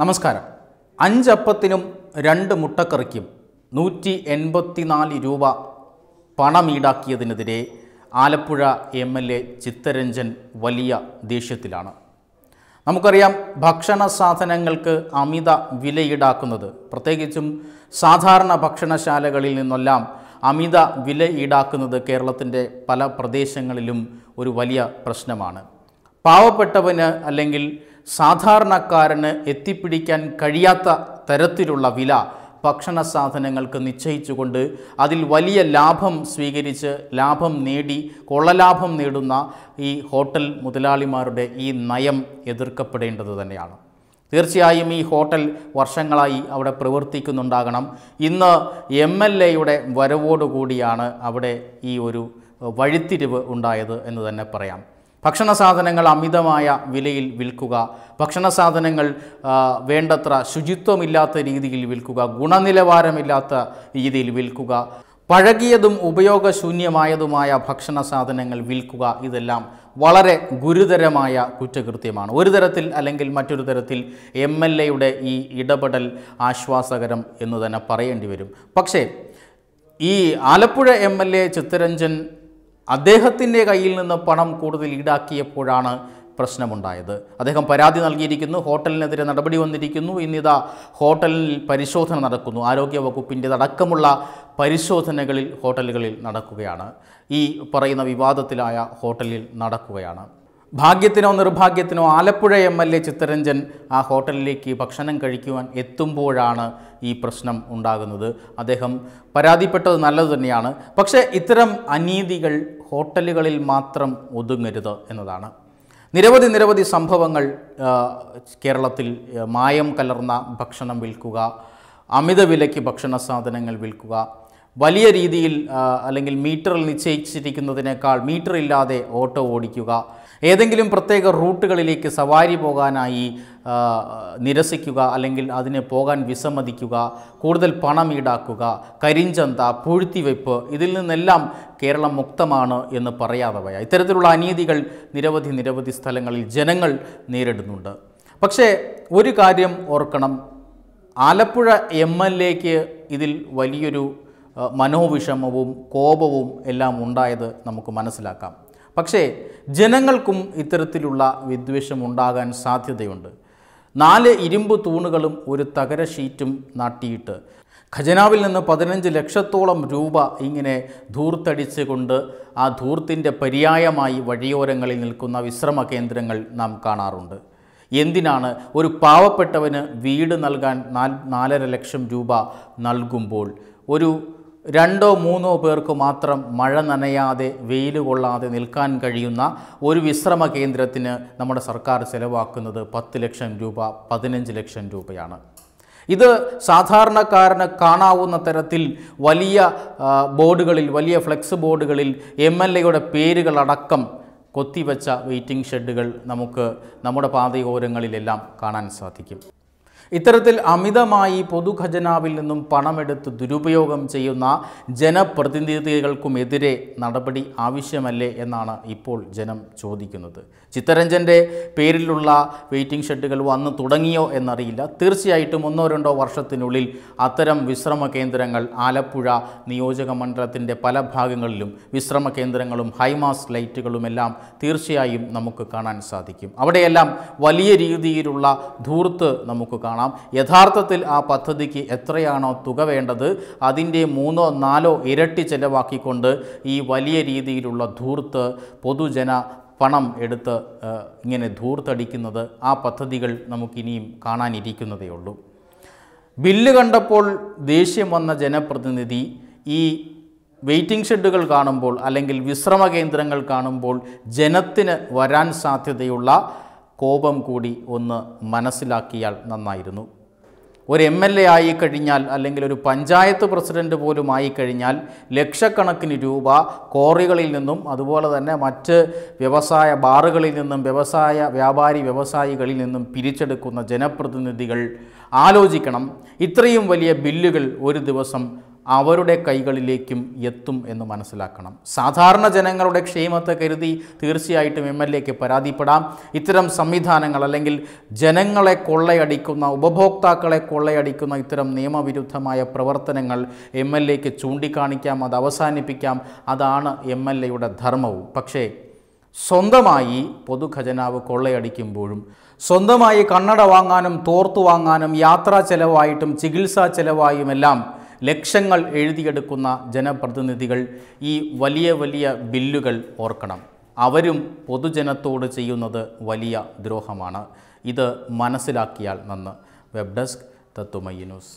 നമസ്കാരം അഞ്ചപ്പത്തിനും രണ്ട് മുട്ടക്കറിക്കും നൂറ്റി എൺപത്തിനാല് രൂപ പണമീടാക്കിയതിനെതിരെ Alappuzha M L A Chitharanjan വലിയ ദേഷ്യത്തിലാണ് നമുക്കറിയാം ഭക്ഷണ സാധനങ്ങൾക്ക് അമിത വിലയിടാക്കുന്നത് പ്രത്യേകിച്ചും സാധാരണ ഭക്ഷണശാലകളിൽ നിന്നെല്ലാം അമിത വില ഈടാക്കുന്നത് കേരളത്തിൻ്റെ പല പ്രദേശങ്ങളിലും ഒരു വലിയ പ്രശ്നമാണ് പാവപ്പെട്ടവന് അല്ലെങ്കിൽ സാധാരണക്കാരന് എത്തിപ്പിടിക്കാൻ കഴിയാത്ത തരത്തിലുള്ള വില ഭക്ഷണ സാധനങ്ങൾക്ക് നിശ്ചയിച്ചുകൊണ്ട് അതിൽ വലിയ ലാഭം സ്വീകരിച്ച് ലാഭം നേടി കൊള്ളലാഭം നേടുന്ന ഈ ഹോട്ടൽ മുതലാളിമാരുടെ ഈ നയം എതിർക്കപ്പെടേണ്ടത് തന്നെയാണ് തീർച്ചയായും ഈ ഹോട്ടൽ വർഷങ്ങളായി അവിടെ പ്രവർത്തിക്കുന്നുണ്ടാകണം ഇന്ന് എം എൽ എയുടെ വരവോടുകൂടിയാണ് അവിടെ ഈ ഒരു വഴിത്തിരിവ് ഉണ്ടായത് എന്ന് തന്നെ പറയാം ഭക്ഷണ സാധനങ്ങൾ അമിതമായ വിലയിൽ വിൽക്കുക ഭക്ഷണ സാധനങ്ങൾ വേണ്ടത്ര ശുചിത്വമില്ലാത്ത രീതിയിൽ വിൽക്കുക ഗുണനിലവാരമില്ലാത്ത രീതിയിൽ വിൽക്കുക പഴകിയതും ഉപയോഗശൂന്യമായതുമായ ഭക്ഷണ സാധനങ്ങൾ വിൽക്കുക ഇതെല്ലാം വളരെ ഗുരുതരമായ കുറ്റകൃത്യമാണ് ഒരു തരത്തിൽ അല്ലെങ്കിൽ മറ്റൊരു തരത്തിൽ എം എൽ എയുടെ ഈ ഇടപെടൽ ആശ്വാസകരം എന്ന് തന്നെ പറയേണ്ടി വരും പക്ഷേ ഈ Alappuzha M L A Chitharanjan അദ്ദേഹത്തിൻ്റെ കയ്യിൽ നിന്ന് പണം കൂടുതൽ ഈടാക്കിയപ്പോഴാണ് പ്രശ്നമുണ്ടായത് അദ്ദേഹം പരാതി നൽകിയിരിക്കുന്നു ഹോട്ടലിനെതിരെ നടപടി വന്നിരിക്കുന്നു ഇന്നിതാ ഹോട്ടലിൽ പരിശോധന നടക്കുന്നു ആരോഗ്യ വകുപ്പിൻ്റെ അടക്കമുള്ള പരിശോധനകളിൽ ഹോട്ടലുകളിൽ നടക്കുകയാണ് ഈ പറയുന്ന വിവാദത്തിലായ ഹോട്ടലിൽ നടക്കുകയാണ് ഭാഗ്യത്തിനോ നിർഭാഗ്യത്തിനോ Alappuzha M L A Chitharanjan ആ ഹോട്ടലിലേക്ക് ഭക്ഷണം കഴിക്കുവാൻ എത്തുമ്പോഴാണ് ഈ പ്രശ്നം ഉണ്ടാകുന്നത് അദ്ദേഹം പരാതിപ്പെട്ടത് നല്ലത് തന്നെയാണ് പക്ഷേ ഇത്തരം അനീതികൾ ഹോട്ടലുകളിൽ മാത്രം ഒതുങ്ങരുത് എന്നതാണ് നിരവധി നിരവധി സംഭവങ്ങൾ കേരളത്തിൽ മായം കലർന്ന ഭക്ഷണം വിൽക്കുക അമിത വിലയ്ക്ക് ഭക്ഷണ സാധനങ്ങൾ വിൽക്കുക വലിയ രീതിയിൽ അല്ലെങ്കിൽ മീറ്ററിൽ നിശ്ചയിച്ചിരിക്കുന്നതിനേക്കാൾ മീറ്റർ ഇല്ലാതെ ഓട്ടോ ഓടിക്കുക ഏതെങ്കിലും പ്രത്യേക റൂട്ടുകളിലേക്ക് സവാരി പോകാനായി നിരസിക്കുക അല്ലെങ്കിൽ അതിന് പോകാൻ വിസമ്മതിക്കുക കൂടുതൽ പണം ഈടാക്കുക കരിഞ്ചന്ത പൂഴ്ത്തിവെപ്പ് ഇതിൽ നിന്നെല്ലാം കേരളം മുക്തമാണ് എന്ന് പറയാതെ വയ ഇത്തരത്തിലുള്ള അനീതികൾ നിരവധി നിരവധി സ്ഥലങ്ങളിൽ ജനങ്ങൾ നേരിടുന്നുണ്ട് പക്ഷേ ഒരു കാര്യം ഓർക്കണം ആലപ്പുഴ എം എൽ എക്ക് ഇതിൽ വലിയൊരു മനോവിഷമവും കോപവും എല്ലാം ഉണ്ടായത് നമുക്ക് മനസ്സിലാക്കാം പക്ഷേ ജനങ്ങൾക്കും ഇത്തരത്തിലുള്ള വിദ്വേഷം ഉണ്ടാകാൻ സാധ്യതയുണ്ട് നാല് ഇരുമ്പ് തൂണുകളും ഒരു തകര ഷീറ്റും നാട്ടിയിട്ട് ഖജനാവിൽ നിന്ന് പതിനഞ്ച് ലക്ഷത്തോളം രൂപ ഇങ്ങനെ ധൂർത്തടിച്ചുകൊണ്ട് ആ ധൂർത്തിൻ്റെ പര്യായമായി വഴിയോരങ്ങളിൽ നിൽക്കുന്ന വിശ്രമ കേന്ദ്രങ്ങൾ നാം കാണാറുണ്ട് എന്തിനാണ് ഒരു പാവപ്പെട്ടവന് വീട് നൽകാൻ നാലര ലക്ഷം രൂപ നൽകുമ്പോൾ ഒരു രണ്ടോ മൂന്നോ പേർക്ക് മാത്രം മഴ നനയാതെ വെയിൽ കൊള്ളാതെ നിൽക്കാൻ കഴിയുന്ന ഒരു വിശ്രമ കേന്ദ്രത്തിന് നമ്മുടെ സർക്കാർ ചിലവാക്കുന്നത് പത്ത് ലക്ഷം രൂപ പതിനഞ്ച് ലക്ഷം രൂപയാണ് ഇത് സാധാരണക്കാരന് കാണാവുന്ന തരത്തിൽ വലിയ ബോർഡുകളിൽ വലിയ ഫ്ലെക്സ് ബോർഡുകളിൽ എം എൽ എയുടെ പേരുകളടക്കം കൊത്തിവച്ച വെയിറ്റിംഗ് ഷെഡുകൾ നമുക്ക് നമ്മുടെ പാതയോരങ്ങളിലെല്ലാം കാണാൻ സാധിക്കും ഇത്തരത്തിൽ അമിതമായി പൊതുഖജനാവിൽ നിന്നും പണമെടുത്ത് ദുരുപയോഗം ചെയ്യുന്ന ജനപ്രതിനിധികൾക്കുമെതിരെ നടപടി ആവശ്യമല്ലേ എന്നാണ് ഇപ്പോൾ ജനം ചോദിക്കുന്നത് ചിത്തരഞ്ജൻ്റെ പേരിലുള്ള വെയിറ്റിംഗ് ഷെഡുകൾ വന്ന് തുടങ്ങിയോ എന്നറിയില്ല തീർച്ചയായിട്ടും ഒന്നോ രണ്ടോ വർഷത്തിനുള്ളിൽ അത്തരം വിശ്രമ കേന്ദ്രങ്ങൾ ആലപ്പുഴ നിയോജക മണ്ഡലത്തിൻ്റെ പല ഭാഗങ്ങളിലും വിശ്രമ കേന്ദ്രങ്ങളും ഹൈമാസ് ലൈറ്റുകളുമെല്ലാം തീർച്ചയായും നമുക്ക് കാണാൻ സാധിക്കും അവിടെയെല്ലാം വലിയ രീതിയിലുള്ള ധൂർത്ത് നമുക്ക് കാണാം കാണാം യഥാർത്ഥത്തിൽ ആ പദ്ധതിക്ക് എത്രയാണോ തുക വേണ്ടത് അതിൻ്റെ മൂന്നോ നാലോ ഇരട്ടി ചെലവാക്കിക്കൊണ്ട് ഈ വലിയ രീതിയിലുള്ള ധൂർത്ത് പൊതുജന പണം എടുത്ത് ഇങ്ങനെ ധൂർത്തടിക്കുന്നത് ആ പദ്ധതികൾ നമുക്കിനിയും കാണാനിരിക്കുന്നതേ ഉള്ളൂ ബില്ല് കണ്ടപ്പോൾ ദേഷ്യം വന്ന ജനപ്രതിനിധി ഈ വെയിറ്റിംഗ് ഷെഡുകൾ കാണുമ്പോൾ അല്ലെങ്കിൽ വിശ്രമ കേന്ദ്രങ്ങൾ കാണുമ്പോൾ ജനത്തിന് വരാൻ സാധ്യതയുള്ള കോപം കൂടി ഒന്ന് മനസ്സിലാക്കിയാൽ നന്നായിരുന്നു ഒരു എം എൽ എ ആയിക്കഴിഞ്ഞാൽ അല്ലെങ്കിൽ ഒരു പഞ്ചായത്ത് പ്രസിഡൻ്റ് പോലും ആയിക്കഴിഞ്ഞാൽ ലക്ഷക്കണക്കിന് രൂപ കോറികളിൽ നിന്നും അതുപോലെ തന്നെ മറ്റ് വ്യവസായ ബാറുകളിൽ നിന്നും വ്യവസായ വ്യാപാരി വ്യവസായികളിൽ നിന്നും പിരിച്ചെടുക്കുന്ന ജനപ്രതിനിധികൾ ആലോചിക്കണം ഇത്രയും വലിയ ബില്ലുകൾ ഒരു ദിവസം അവരുടെ കൈകളിലേക്കും എത്തും എന്ന് മനസ്സിലാക്കണം സാധാരണ ജനങ്ങളുടെ ക്ഷേമത്തെ കരുതി തീർച്ചയായിട്ടും എം എൽ എക്ക് പരാതിപ്പെടാം ഇത്തരം സംവിധാനങ്ങൾ അല്ലെങ്കിൽ ജനങ്ങളെ കൊള്ളയടിക്കുന്ന ഉപഭോക്താക്കളെ കൊള്ളയടിക്കുന്ന ഇത്തരം നിയമവിരുദ്ധമായ പ്രവർത്തനങ്ങൾ എം എൽ എക്ക് ചൂണ്ടിക്കാണിക്കാം അത് അവസാനിപ്പിക്കാം അതാണ് എം എൽ എയുടെ ധർമ്മവും പക്ഷേ സ്വന്തമായി പൊതുഖജനാവ് കൊള്ളയടിക്കുമ്പോഴും സ്വന്തമായി കണ്ണട വാങ്ങാനും തോർത്തു വാങ്ങാനും യാത്രാ ചെലവായിട്ടും ചികിത്സാ ചെലവായുമെല്ലാം ലക്ഷങ്ങൾ എഴുതിയെടുക്കുന്ന ജനപ്രതിനിധികൾ ഈ വലിയ വലിയ ബില്ലുകൾ ഓർക്കണം അവരും പൊതുജനത്തോട് ചെയ്യുന്നത് വലിയ ദ്രോഹമാണ് ഇത് മനസ്സിലാക്കിയാൽ നന്ന് വെബ് ഡെസ്ക് തത്തുമയ്യ ന്യൂസ്